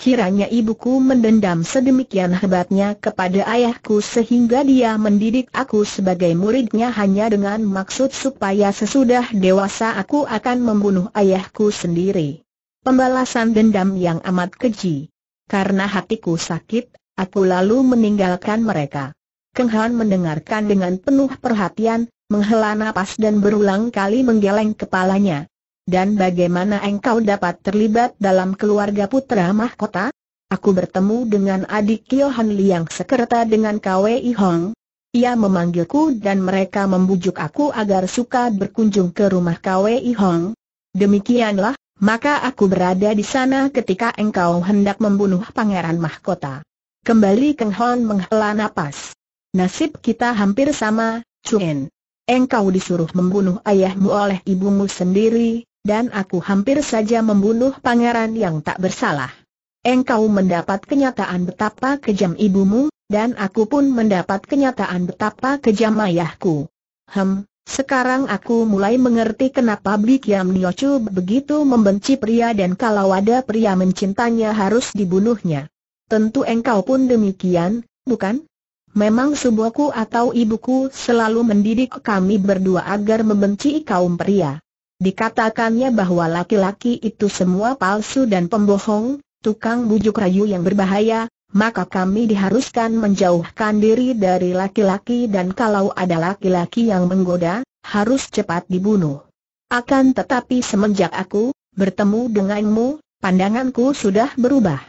A: Kiranya ibuku mendendam sedemikian hebatnya kepada ayahku sehingga dia mendidik aku sebagai muridnya hanya dengan maksud supaya sesudah dewasa aku akan membunuh ayahku sendiri. Pembalasan dendam yang amat keji. Karena hatiku sakit, aku lalu meninggalkan mereka. Keng Han mendengarkan dengan penuh perhatian, menghela napas dan berulang kali menggeleng kepalanya. Dan bagaimana engkau dapat terlibat dalam keluarga putra mahkota? Aku bertemu dengan adik Kyohan Liang sekerta dengan KWI Hong. Ia memanggilku dan mereka membujuk aku agar suka berkunjung ke rumah KWI Hong. Demikianlah, maka aku berada di sana ketika engkau hendak membunuh pangeran mahkota. Kembali Keng Hon menghela napas. Nasib kita hampir sama, Chuen engkau disuruh membunuh ayahmu oleh ibumu sendiri, dan aku hampir saja membunuh pangeran yang tak bersalah. Engkau mendapat kenyataan betapa kejam ibumu, dan aku pun mendapat kenyataan betapa kejam ayahku. Hem, sekarang aku mulai mengerti kenapa Bli Kiam Niochu begitu membenci pria dan kalau ada pria mencintanya harus dibunuhnya. Tentu engkau pun demikian, bukan? Memang subuhku atau ibuku selalu mendidik kami berdua agar membenci kaum pria. Dikatakannya bahwa laki-laki itu semua palsu dan pembohong, tukang bujuk rayu yang berbahaya, maka kami diharuskan menjauhkan diri dari laki-laki dan kalau ada laki-laki yang menggoda, harus cepat dibunuh. Akan tetapi semenjak aku bertemu denganmu, pandanganku sudah berubah.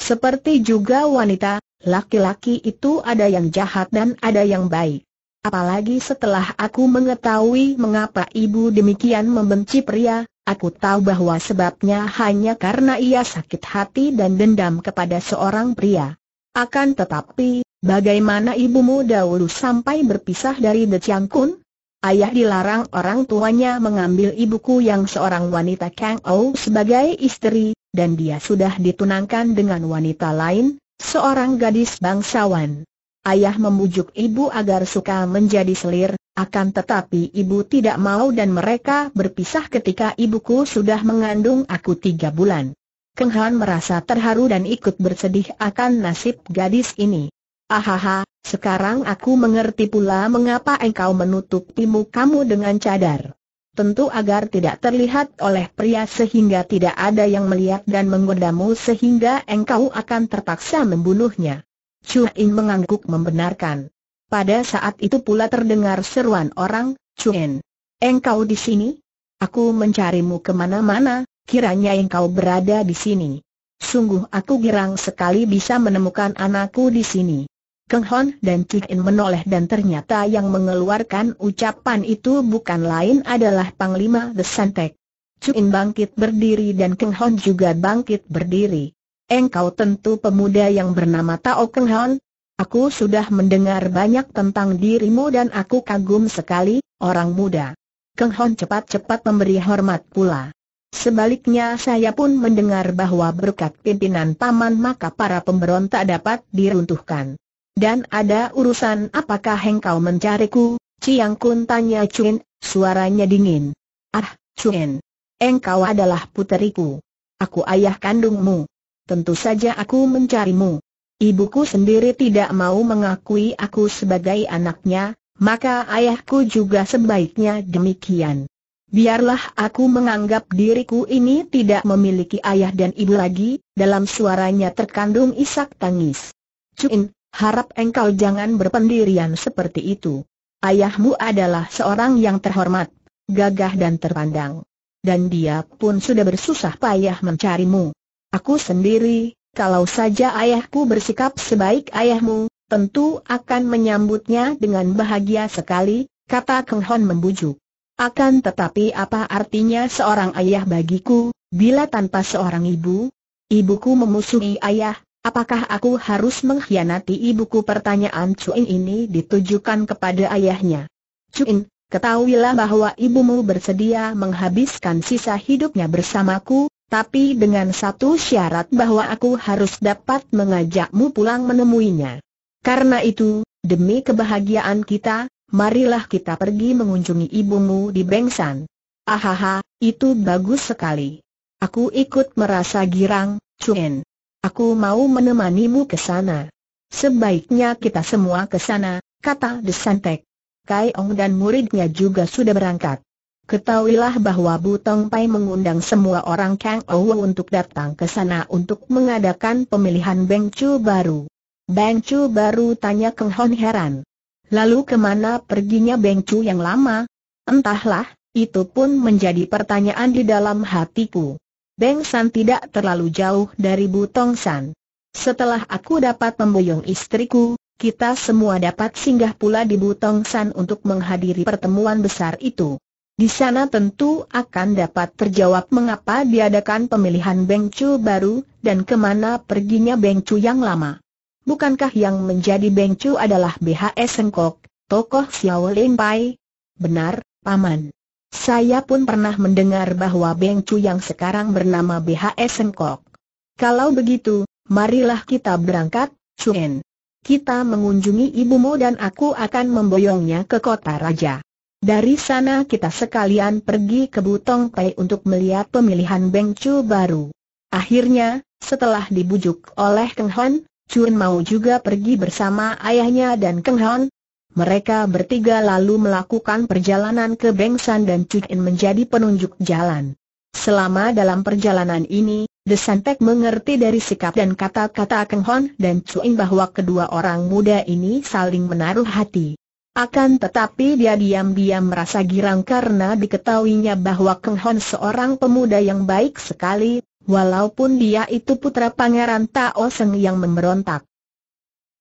A: Seperti juga wanita, laki-laki itu ada yang jahat dan ada yang baik. Apalagi setelah aku mengetahui mengapa ibu demikian membenci pria, aku tahu bahwa sebabnya hanya karena ia sakit hati dan dendam kepada seorang pria. Akan tetapi, bagaimana ibumu dahulu sampai berpisah dari De Chiang Kun? Ayah dilarang orang tuanya mengambil ibuku yang seorang wanita Kang Ou sebagai istri, dan dia sudah ditunangkan dengan wanita lain, seorang gadis bangsawan. Ayah membujuk ibu agar suka menjadi selir, akan tetapi ibu tidak mau dan mereka berpisah ketika ibuku sudah mengandung aku tiga bulan. Keng Han merasa terharu dan ikut bersedih akan nasib gadis ini. Ahaha, sekarang aku mengerti pula mengapa engkau menutupimu kamu dengan cadar tentu agar tidak terlihat oleh pria sehingga tidak ada yang melihat dan menggodamu sehingga engkau akan terpaksa membunuhnya. Chu In mengangguk membenarkan. Pada saat itu pula terdengar seruan orang, Chu In, engkau di sini? Aku mencarimu kemana-mana, kiranya engkau berada di sini. Sungguh aku girang sekali bisa menemukan anakku di sini. Keng Hon dan Cik In menoleh dan ternyata yang mengeluarkan ucapan itu bukan lain adalah Panglima The Santek. Cik In bangkit berdiri dan Keng Hon juga bangkit berdiri. Engkau tentu pemuda yang bernama Tao Keng Hon, Aku sudah mendengar banyak tentang dirimu dan aku kagum sekali, orang muda. Keng Hon cepat-cepat memberi hormat pula. Sebaliknya saya pun mendengar bahwa berkat pimpinan paman maka para pemberontak dapat diruntuhkan. Dan ada urusan apakah engkau mencariku? Ciang Kun tanya Chuen, suaranya dingin. Ah, Chuen. Engkau adalah puteriku. Aku ayah kandungmu. Tentu saja aku mencarimu. Ibuku sendiri tidak mau mengakui aku sebagai anaknya, maka ayahku juga sebaiknya demikian. Biarlah aku menganggap diriku ini tidak memiliki ayah dan ibu lagi, dalam suaranya terkandung isak tangis. Cuin, harap engkau jangan berpendirian seperti itu. Ayahmu adalah seorang yang terhormat, gagah dan terpandang. Dan dia pun sudah bersusah payah mencarimu. Aku sendiri, kalau saja ayahku bersikap sebaik ayahmu, tentu akan menyambutnya dengan bahagia sekali, kata Keng Hon membujuk. Akan tetapi apa artinya seorang ayah bagiku, bila tanpa seorang ibu? Ibuku memusuhi ayah, Apakah aku harus mengkhianati ibuku? Pertanyaan Cuin ini ditujukan kepada ayahnya. Cuin, ketahuilah bahwa ibumu bersedia menghabiskan sisa hidupnya bersamaku, tapi dengan satu syarat bahwa aku harus dapat mengajakmu pulang menemuinya. Karena itu, demi kebahagiaan kita, marilah kita pergi mengunjungi ibumu di Bengsan. Ahaha, itu bagus sekali. Aku ikut merasa girang, Cuin. Aku mau menemanimu ke sana. Sebaiknya kita semua ke sana, kata Desantek. Kai Ong dan muridnya juga sudah berangkat. Ketahuilah bahwa Butong Pai mengundang semua orang Kang Ou untuk datang ke sana untuk mengadakan pemilihan Beng Chu baru. Beng Chu baru tanya Keng Hon heran. Lalu kemana perginya Beng Chu yang lama? Entahlah, itu pun menjadi pertanyaan di dalam hatiku. Beng San tidak terlalu jauh dari Butong San. Setelah aku dapat memboyong istriku, kita semua dapat singgah pula di Butong San untuk menghadiri pertemuan besar itu. Di sana tentu akan dapat terjawab mengapa diadakan pemilihan Beng Chu baru, dan kemana perginya Beng Chu yang lama. Bukankah yang menjadi Beng Chu adalah BHS Sengkok, tokoh Xiao Lin Pai? Benar, Paman. Saya pun pernah mendengar bahwa Beng Cu yang sekarang bernama BHS Sengkok. Kalau begitu, marilah kita berangkat, Cuen. Kita mengunjungi ibumu dan aku akan memboyongnya ke kota raja. Dari sana kita sekalian pergi ke Butong Pai untuk melihat pemilihan Beng Cu baru. Akhirnya, setelah dibujuk oleh Keng Hon, Chun mau juga pergi bersama ayahnya dan Keng Hon, mereka bertiga lalu melakukan perjalanan ke Bengsan dan Cuin menjadi penunjuk jalan. Selama dalam perjalanan ini, Desantek mengerti dari sikap dan kata-kata Keng Hon dan Cuin bahwa kedua orang muda ini saling menaruh hati. Akan tetapi dia diam-diam merasa girang karena diketahuinya bahwa Keng Hon seorang pemuda yang baik sekali, walaupun dia itu putra Pangeran Tao Seng yang memberontak.